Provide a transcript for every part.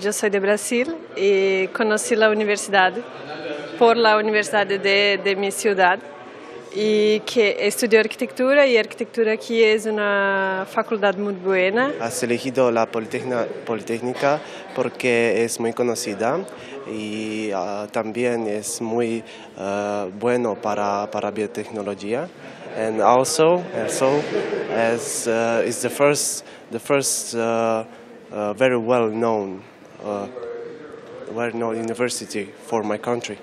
Yo soy de Brasil y conocí la universidad por la universidad de, de mi ciudad y que estudió arquitectura y arquitectura aquí es una facultad muy buena. Has elegido la Politécnica porque es muy conocida y ah, también es muy ah, bueno para, para biotecnología. And also, also as, ah, is the first, the first very well known Uh,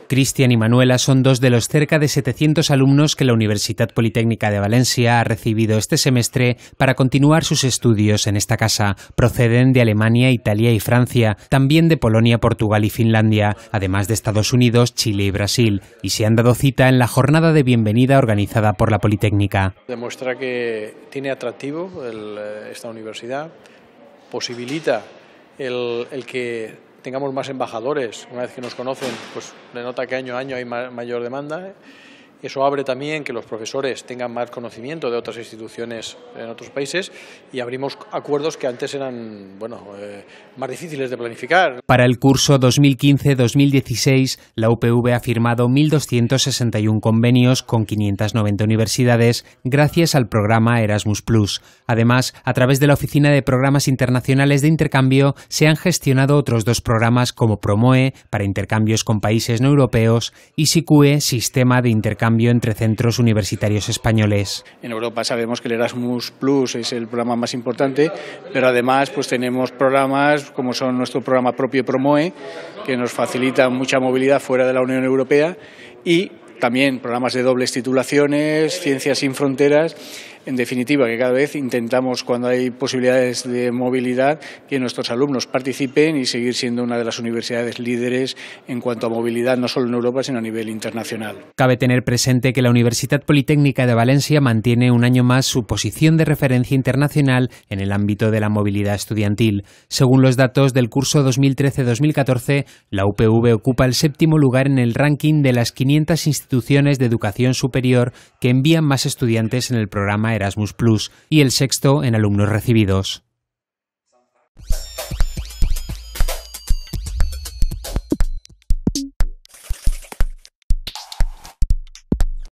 Cristian y Manuela son dos de los cerca de 700 alumnos que la Universidad Politécnica de Valencia ha recibido este semestre para continuar sus estudios en esta casa. Proceden de Alemania, Italia y Francia, también de Polonia, Portugal y Finlandia, además de Estados Unidos, Chile y Brasil, y se han dado cita en la jornada de bienvenida organizada por la Politécnica. Demuestra que tiene atractivo eh, esta universidad, posibilita el, que tengamos más embajadores, una vez que nos conocen, pues denota que año a año hay mayor demanda. ¿eh? Eso abre también que los profesores tengan más conocimiento de otras instituciones en otros países y abrimos acuerdos que antes eran bueno, eh, más difíciles de planificar. Para el curso 2015-2016, la UPV ha firmado 1.261 convenios con 590 universidades gracias al programa Erasmus Plus. Además, a través de la Oficina de Programas Internacionales de Intercambio se han gestionado otros dos programas como PROMOE para intercambios con países no europeos y SICUE, Sistema de Intercambio entre centros universitarios españoles. En Europa sabemos que el Erasmus Plus es el programa más importante, pero además pues tenemos programas como son nuestro programa propio Promoe, que nos facilita mucha movilidad fuera de la Unión Europea y también programas de dobles titulaciones, Ciencias sin Fronteras. En definitiva, que cada vez intentamos, cuando hay posibilidades de movilidad, que nuestros alumnos participen y seguir siendo una de las universidades líderes en cuanto a movilidad, no solo en Europa, sino a nivel internacional. Cabe tener presente que la Universidad Politécnica de Valencia mantiene un año más su posición de referencia internacional en el ámbito de la movilidad estudiantil. Según los datos del curso 2013-2014, la UPV ocupa el séptimo lugar en el ranking de las 500 instituciones instituciones de educación superior que envían más estudiantes en el programa Erasmus Plus y el sexto en alumnos recibidos.